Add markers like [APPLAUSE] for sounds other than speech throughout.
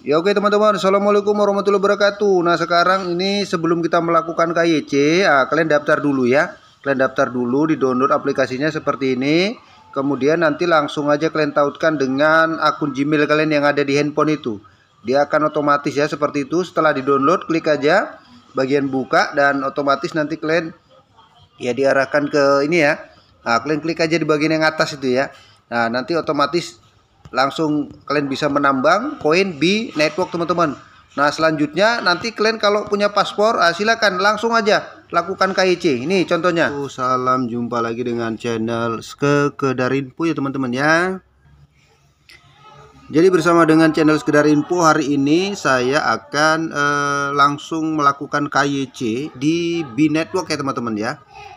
Ya oke teman-teman, Assalamualaikum warahmatullahi wabarakatuh Nah sekarang ini sebelum kita melakukan KYC ah, Kalian daftar dulu ya Kalian daftar dulu, di download aplikasinya seperti ini Kemudian nanti langsung aja kalian tautkan dengan akun Gmail kalian yang ada di handphone itu Dia akan otomatis ya seperti itu Setelah di download, klik aja bagian buka Dan otomatis nanti kalian ya diarahkan ke ini ya Nah kalian klik aja di bagian yang atas itu ya Nah nanti otomatis langsung kalian bisa menambang koin B network teman-teman nah selanjutnya nanti kalian kalau punya paspor ah, silakan langsung aja lakukan KYC. ini contohnya oh, salam jumpa lagi dengan channel sekedar info ya teman-teman ya jadi bersama dengan channel sekedar info hari ini saya akan eh, langsung melakukan KYC di B Network ya teman-teman ya.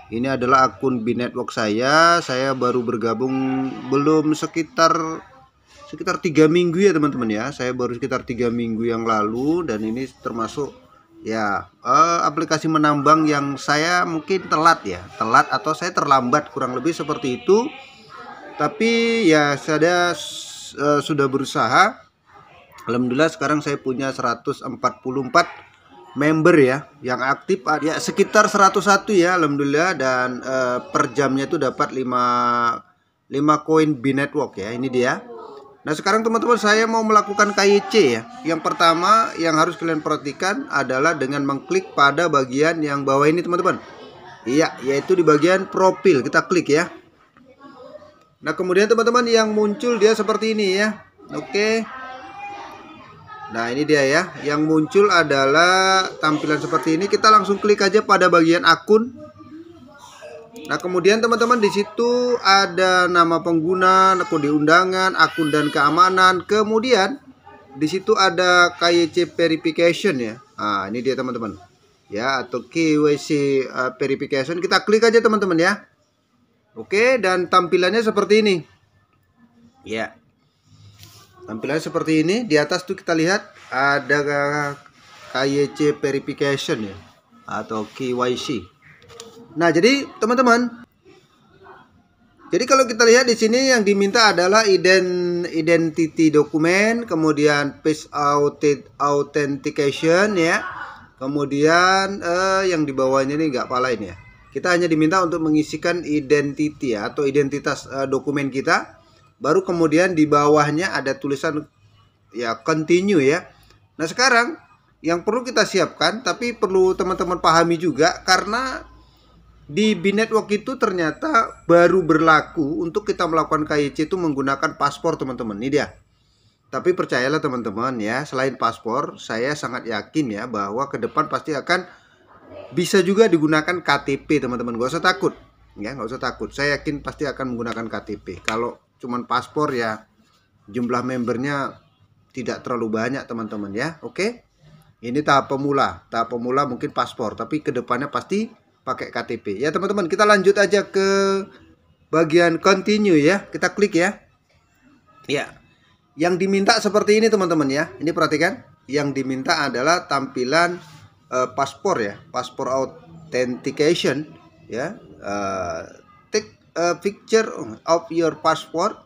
Ini adalah akun B Network saya. Saya baru bergabung belum sekitar sekitar tiga minggu ya teman-teman ya saya baru sekitar tiga minggu yang lalu dan ini termasuk ya uh, aplikasi menambang yang saya mungkin telat ya telat atau saya terlambat kurang lebih seperti itu tapi ya saya uh, sudah berusaha Alhamdulillah sekarang saya punya 144 member ya yang aktif ah, ya sekitar 101 ya Alhamdulillah dan uh, per jamnya itu dapat 5 5 koin B network ya ini dia Nah sekarang teman-teman saya mau melakukan KYC ya. Yang pertama yang harus kalian perhatikan adalah dengan mengklik pada bagian yang bawah ini teman-teman. Iya, yaitu di bagian profil. Kita klik ya. Nah, kemudian teman-teman yang muncul dia seperti ini ya. Oke. Nah, ini dia ya. Yang muncul adalah tampilan seperti ini. Kita langsung klik aja pada bagian akun. Nah, kemudian teman-teman di situ ada nama pengguna, kode diundangan akun dan keamanan. Kemudian di situ ada KYC verification ya. Nah, ini dia teman-teman. Ya, atau KYC eh, verification. Kita klik aja teman-teman ya. Oke, dan tampilannya seperti ini. Ya. Tampilannya seperti ini. Di atas tuh kita lihat ada KYC verification ya atau KYC. Nah, jadi teman-teman, jadi kalau kita lihat di sini yang diminta adalah ident identity dokumen, kemudian page authentication ya. Kemudian eh, yang di bawahnya ini nggak pala ini ya. Kita hanya diminta untuk mengisikan identity ya, atau identitas eh, dokumen kita. Baru kemudian di bawahnya ada tulisan ya continue ya. Nah, sekarang yang perlu kita siapkan tapi perlu teman-teman pahami juga karena di B-Network itu ternyata baru berlaku untuk kita melakukan KYC itu menggunakan paspor teman-teman. Ini dia. Tapi percayalah teman-teman ya, selain paspor, saya sangat yakin ya bahwa ke depan pasti akan bisa juga digunakan KTP teman-teman. Gak usah takut. Ya, gak usah takut. Saya yakin pasti akan menggunakan KTP. Kalau cuman paspor ya jumlah membernya tidak terlalu banyak teman-teman ya. Oke. Ini tahap pemula. Tahap pemula mungkin paspor, tapi ke depannya pasti pakai KTP. Ya teman-teman, kita lanjut aja ke bagian continue ya. Kita klik ya. Ya. Yang diminta seperti ini teman-teman ya. Ini perhatikan, yang diminta adalah tampilan uh, paspor ya, paspor authentication ya. Uh, take a picture of your passport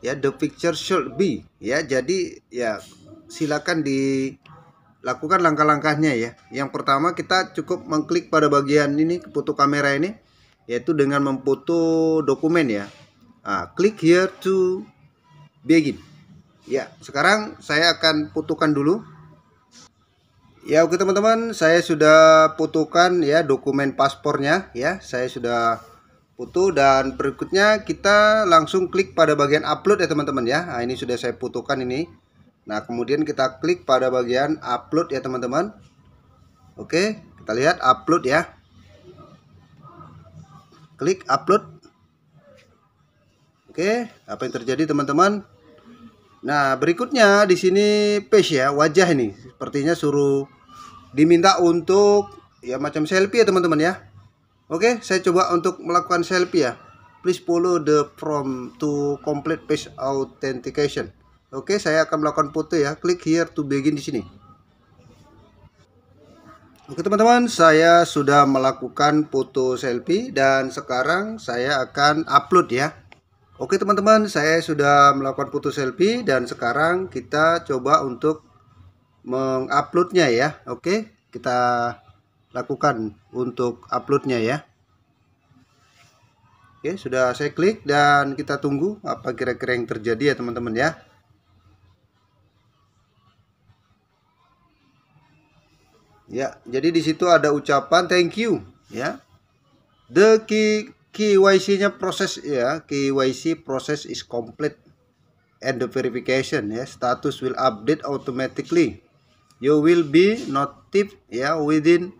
ya, the picture should be ya. Jadi ya silakan di lakukan langkah-langkahnya ya. Yang pertama kita cukup mengklik pada bagian ini foto kamera ini yaitu dengan memfoto dokumen ya. Nah, klik here to begin. Ya, sekarang saya akan fotokan dulu. Ya, oke teman-teman, saya sudah fotokan ya dokumen paspornya ya. Saya sudah foto dan berikutnya kita langsung klik pada bagian upload ya teman-teman ya. Nah, ini sudah saya fotokan ini. Nah, kemudian kita klik pada bagian upload ya, teman-teman. Oke, kita lihat upload ya. Klik upload. Oke, apa yang terjadi teman-teman? Nah, berikutnya di sini page ya, wajah ini. Sepertinya suruh diminta untuk ya macam selfie ya, teman-teman ya. Oke, saya coba untuk melakukan selfie ya. Please follow the prompt to complete page authentication. Oke, saya akan melakukan foto ya. Klik here to begin di sini. Oke teman-teman, saya sudah melakukan foto selfie dan sekarang saya akan upload ya. Oke teman-teman, saya sudah melakukan foto selfie dan sekarang kita coba untuk menguploadnya ya. Oke, kita lakukan untuk uploadnya ya. Oke, sudah saya klik dan kita tunggu apa kira-kira yang terjadi ya teman-teman ya. Ya, jadi di situ ada ucapan thank you ya. The KYC-nya proses ya, KYC proses is complete and the verification ya, status will update automatically. You will be notified ya within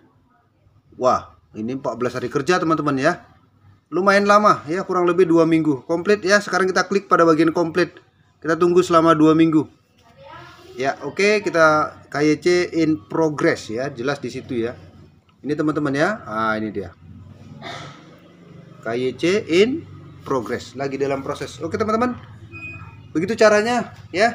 wah, ini 14 hari kerja teman-teman ya. Lumayan lama ya, kurang lebih dua minggu. Complete ya, sekarang kita klik pada bagian complete. Kita tunggu selama dua minggu. Ya, oke okay, kita KYC in progress ya, jelas di situ ya. Ini teman-teman ya. Ah, ini dia. KYC in progress, lagi dalam proses. Oke, okay, teman-teman. Begitu caranya ya.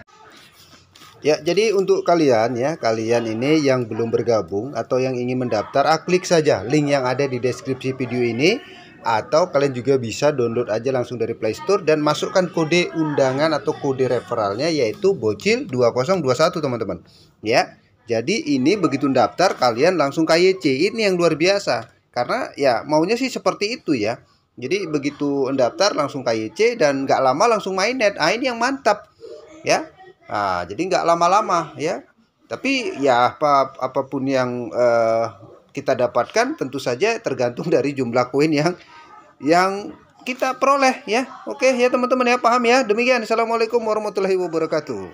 Ya, jadi untuk kalian ya, kalian ini yang belum bergabung atau yang ingin mendaftar, ah, klik saja link yang ada di deskripsi video ini atau kalian juga bisa download aja langsung dari Play Store dan masukkan kode undangan atau kode referralnya yaitu bocil 2021 teman-teman ya jadi ini begitu daftar kalian langsung KYC ini yang luar biasa karena ya maunya sih seperti itu ya jadi begitu daftar langsung KYC dan nggak lama langsung main net ah ini yang mantap ya nah, jadi nggak lama-lama ya tapi ya apa apapun yang uh, kita dapatkan tentu saja tergantung [LAUGHS] dari jumlah koin yang yang kita peroleh ya. Oke ya teman-teman ya paham ya. Demikian. Assalamualaikum warahmatullahi wabarakatuh.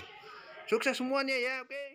Sukses semuanya ya. Oke.